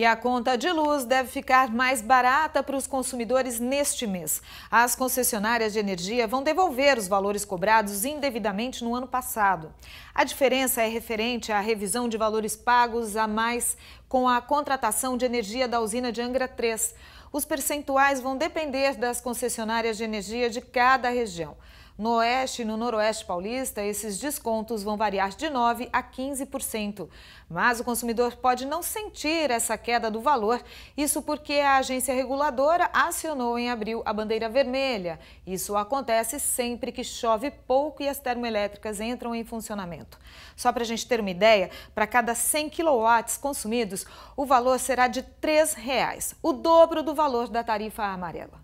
E a conta de luz deve ficar mais barata para os consumidores neste mês. As concessionárias de energia vão devolver os valores cobrados indevidamente no ano passado. A diferença é referente à revisão de valores pagos a mais com a contratação de energia da usina de Angra 3. Os percentuais vão depender das concessionárias de energia de cada região. No oeste e no noroeste paulista, esses descontos vão variar de 9% a 15%. Mas o consumidor pode não sentir essa queda do valor, isso porque a agência reguladora acionou em abril a bandeira vermelha. Isso acontece sempre que chove pouco e as termoelétricas entram em funcionamento. Só para a gente ter uma ideia, para cada 100 kW consumidos, o valor será de R$ 3,00, o dobro do valor da tarifa amarela.